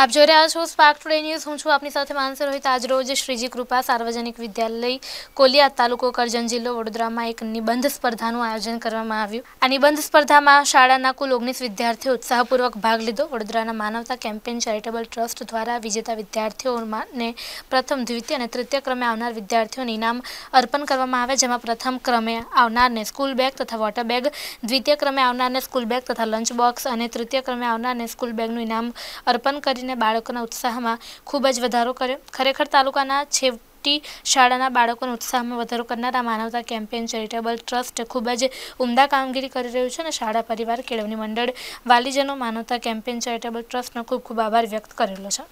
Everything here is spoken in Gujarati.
આપ જોઈ રહ્યા છો સ્પાર્ક ટુડે ન્યૂઝ હું છું આપની સાથે માનસર રોહિત આજરોજ શ્રીજી કૃપા સાર્વજનિક વિદ્યાલય કોલિયા તાલુકો કરજણ જિલ્લો વડોદરામાં એક નિબંધ સ્પર્ધાનું આયોજન કરવામાં આવ્યું આ નિબંધ સ્પર્ધામાં શાળાના કુલ ઓગણીસ વિદ્યાર્થીઓ ઉત્સાહપૂર્વક ભાગ લીધો વડોદરાના માનવતા કેમ્પેન ચેરિટેબલ ટ્રસ્ટ દ્વારા વિજેતા વિદ્યાર્થીઓને પ્રથમ દ્વિતીય અને તૃતીય ક્રમે આવનાર વિદ્યાર્થીઓને ઇનામ અર્પણ કરવામાં આવે જેમાં પ્રથમ ક્રમે આવનારને સ્કૂલ બેગ તથા વોટર બેગ દ્વિતીય ક્રમે આવનારને સ્કૂલ બેગ તથા લંચ બોક્સ અને તૃતીય ક્રમે આવનારને સ્કૂલ બેગનું ઇનામ અર્પણ કરી કરીને બાળકોના ઉત્સાહમાં ખૂબ જ વધારો કર્યો ખરેખર તાલુકાના છેવટી શાળાના બાળકોના ઉત્સાહમાં વધારો કરનારા માનવતા કેમ્પેન ચેરિટેબલ ટ્રસ્ટ ખૂબ જ ઉમદા કામગીરી કરી રહ્યું છે અને શાળા પરિવાર કેળવણી મંડળ વાલીજનો માનવતા કેમ્પેન ચેરિટેબલ ટ્રસ્ટનો ખૂબ ખૂબ આભાર વ્યક્ત કરેલો છે